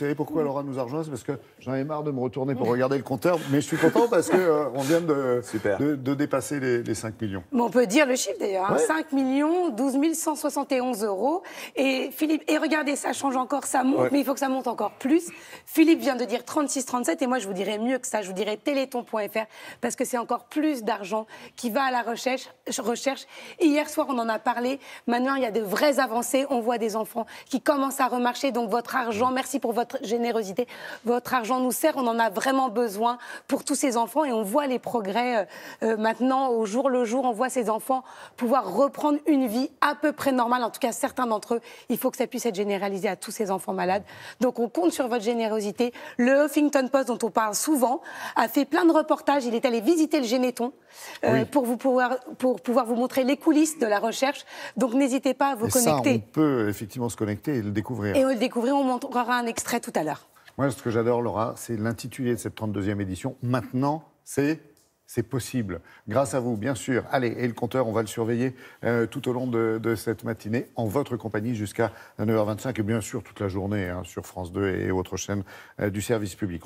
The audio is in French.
savez pourquoi Laura nous a rejoint C'est parce que j'en ai marre de me retourner pour regarder le compteur, mais je suis content parce qu'on euh, on vient de, de, dépasser les, 5 millions. on peut dire le chiffre d'ailleurs, 5 hein. millions, 12 171 euros. Et Philippe, et regardez, ça change encore, ça monte, mais il faut que ça monte encore plus. Philippe vient de dire 36-37, et moi je vous dirais mieux que ça, je vous dirais téléthon.fr, parce que c'est encore plus d'argent qui va à la recherche, recherche. Hier soir, on en a parlé, maintenant il y a de vraies avancées, on voit des enfants qui commencent à remarcher, donc votre argent, merci pour votre générosité. Votre argent nous sert, on en a vraiment besoin pour tous ces enfants et on voit les progrès euh, euh, maintenant au jour le jour. On voit ces enfants pouvoir reprendre une vie à peu près normale, en tout cas certains d'entre eux. Il faut que ça puisse être généralisé à tous ces enfants malades. Donc on compte sur votre générosité. Le Huffington Post, dont on parle souvent, a fait plein de reportages. Il est allé visiter le Généton euh, pour, vous pouvoir, pour pouvoir vous montrer les coulisses de la recherche. Donc n'hésitez pas à vous connecter. on peut effectivement se connecter et le découvrir. Et le découvrir, on montrera un extrait à tout à l'heure. Moi, ce que j'adore, Laura, c'est l'intitulé de cette 32e édition. Maintenant, c'est c'est possible. Grâce à vous, bien sûr. Allez, et le compteur, on va le surveiller euh, tout au long de, cette matinée, en votre compagnie jusqu'à 9h25 et bien sûr toute la journée hein, sur France 2 et autres chaînes euh, du service public.